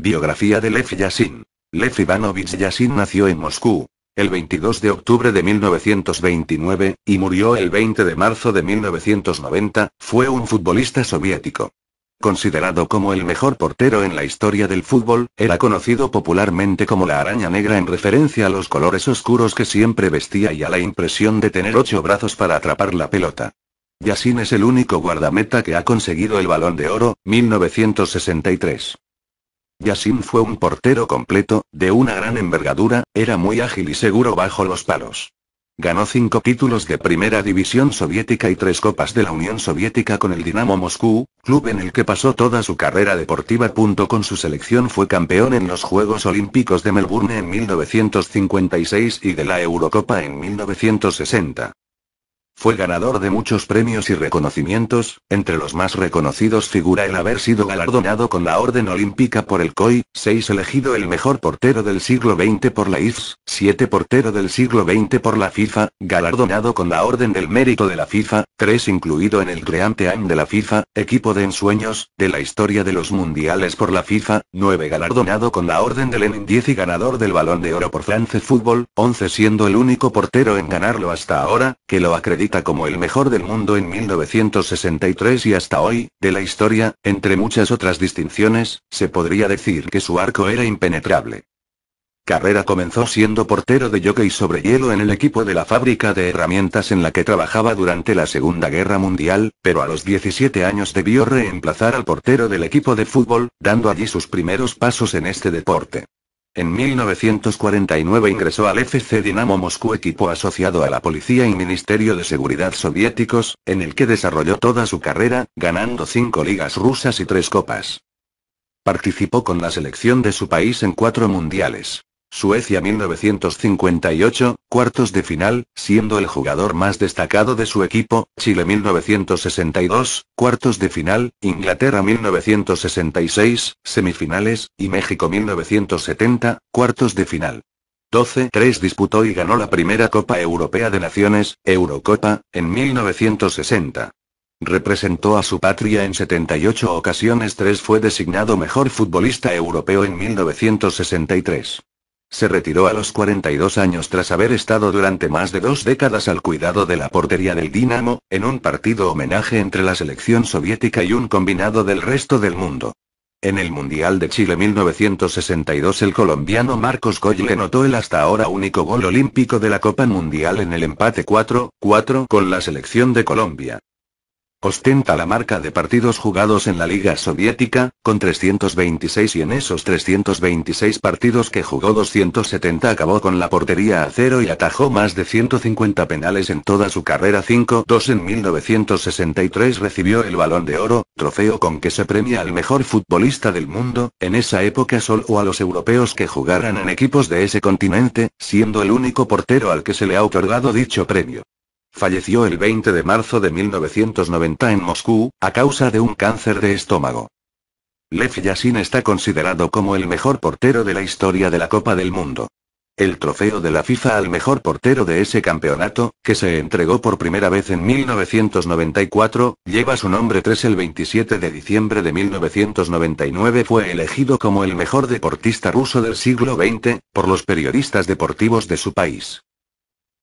Biografía de Lev yasin Lev Ivanovich yasin nació en Moscú el 22 de octubre de 1929 y murió el 20 de marzo de 1990. Fue un futbolista soviético. Considerado como el mejor portero en la historia del fútbol, era conocido popularmente como la araña negra en referencia a los colores oscuros que siempre vestía y a la impresión de tener ocho brazos para atrapar la pelota. yasin es el único guardameta que ha conseguido el balón de oro, 1963. Yasin fue un portero completo, de una gran envergadura, era muy ágil y seguro bajo los palos. Ganó cinco títulos de Primera División Soviética y tres Copas de la Unión Soviética con el Dinamo Moscú, club en el que pasó toda su carrera deportiva. Con su selección fue campeón en los Juegos Olímpicos de Melbourne en 1956 y de la Eurocopa en 1960. Fue ganador de muchos premios y reconocimientos, entre los más reconocidos figura el haber sido galardonado con la Orden Olímpica por el COI, 6 elegido el mejor portero del siglo XX por la IFS, 7 portero del siglo XX por la FIFA, galardonado con la Orden del Mérito de la FIFA, 3 incluido en el creante AM de la FIFA, equipo de ensueños, de la historia de los mundiales por la FIFA, 9 galardonado con la Orden del Lenin 10 y ganador del Balón de Oro por France Football, 11 siendo el único portero en ganarlo hasta ahora, que lo acredita como el mejor del mundo en 1963 y hasta hoy, de la historia, entre muchas otras distinciones, se podría decir que su arco era impenetrable. Carrera comenzó siendo portero de jockey sobre hielo en el equipo de la fábrica de herramientas en la que trabajaba durante la Segunda Guerra Mundial, pero a los 17 años debió reemplazar al portero del equipo de fútbol, dando allí sus primeros pasos en este deporte. En 1949 ingresó al FC Dinamo Moscú equipo asociado a la Policía y Ministerio de Seguridad soviéticos, en el que desarrolló toda su carrera, ganando cinco ligas rusas y tres copas. Participó con la selección de su país en cuatro mundiales. Suecia 1958, cuartos de final, siendo el jugador más destacado de su equipo, Chile 1962, cuartos de final, Inglaterra 1966, semifinales, y México 1970, cuartos de final. 12-3 disputó y ganó la primera Copa Europea de Naciones, Eurocopa, en 1960. Representó a su patria en 78 ocasiones, 3 fue designado mejor futbolista europeo en 1963. Se retiró a los 42 años tras haber estado durante más de dos décadas al cuidado de la portería del Dinamo, en un partido homenaje entre la selección soviética y un combinado del resto del mundo. En el Mundial de Chile 1962 el colombiano Marcos Goyle notó el hasta ahora único gol olímpico de la Copa Mundial en el empate 4-4 con la selección de Colombia. Ostenta la marca de partidos jugados en la Liga Soviética, con 326 y en esos 326 partidos que jugó 270 acabó con la portería a cero y atajó más de 150 penales en toda su carrera 5-2 en 1963 recibió el Balón de Oro, trofeo con que se premia al mejor futbolista del mundo, en esa época solo a los europeos que jugaran en equipos de ese continente, siendo el único portero al que se le ha otorgado dicho premio. Falleció el 20 de marzo de 1990 en Moscú, a causa de un cáncer de estómago. Lev Yashin está considerado como el mejor portero de la historia de la Copa del Mundo. El trofeo de la FIFA al mejor portero de ese campeonato, que se entregó por primera vez en 1994, lleva su nombre 3 el 27 de diciembre de 1999 fue elegido como el mejor deportista ruso del siglo XX, por los periodistas deportivos de su país.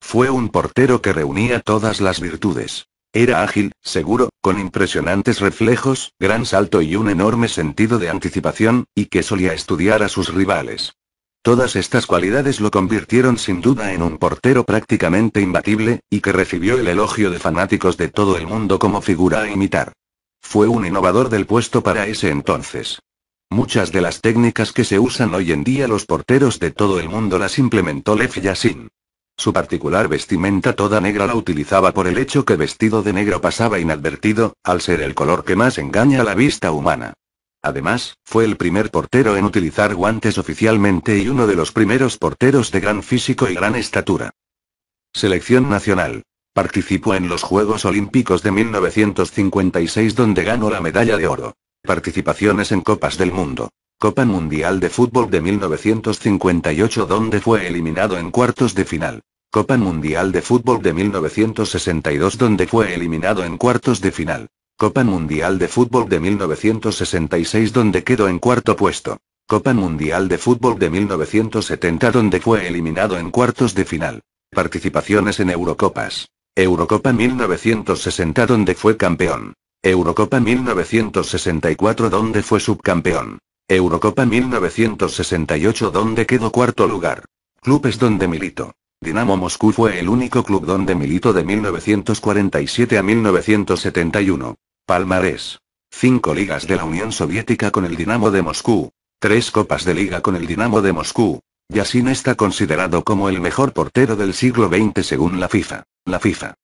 Fue un portero que reunía todas las virtudes. Era ágil, seguro, con impresionantes reflejos, gran salto y un enorme sentido de anticipación, y que solía estudiar a sus rivales. Todas estas cualidades lo convirtieron sin duda en un portero prácticamente imbatible, y que recibió el elogio de fanáticos de todo el mundo como figura a imitar. Fue un innovador del puesto para ese entonces. Muchas de las técnicas que se usan hoy en día los porteros de todo el mundo las implementó Lef Yassin. Su particular vestimenta toda negra la utilizaba por el hecho que vestido de negro pasaba inadvertido, al ser el color que más engaña a la vista humana. Además, fue el primer portero en utilizar guantes oficialmente y uno de los primeros porteros de gran físico y gran estatura. Selección nacional. Participó en los Juegos Olímpicos de 1956 donde ganó la medalla de oro. Participaciones en Copas del Mundo. Copa Mundial de Fútbol de 1958 donde fue eliminado en cuartos de final. Copa Mundial de Fútbol de 1962 donde fue eliminado en cuartos de final. Copa Mundial de Fútbol de 1966 donde quedó en cuarto puesto. Copa Mundial de Fútbol de 1970 donde fue eliminado en cuartos de final. Participaciones en Eurocopas. Eurocopa 1960 donde fue campeón. Eurocopa 1964 donde fue subcampeón. Eurocopa 1968 donde quedó cuarto lugar. Clubes donde militó. Dinamo Moscú fue el único club donde militó de 1947 a 1971. Palmarés. Cinco ligas de la Unión Soviética con el Dinamo de Moscú. Tres copas de liga con el Dinamo de Moscú. Yasin está considerado como el mejor portero del siglo XX según la FIFA. La FIFA.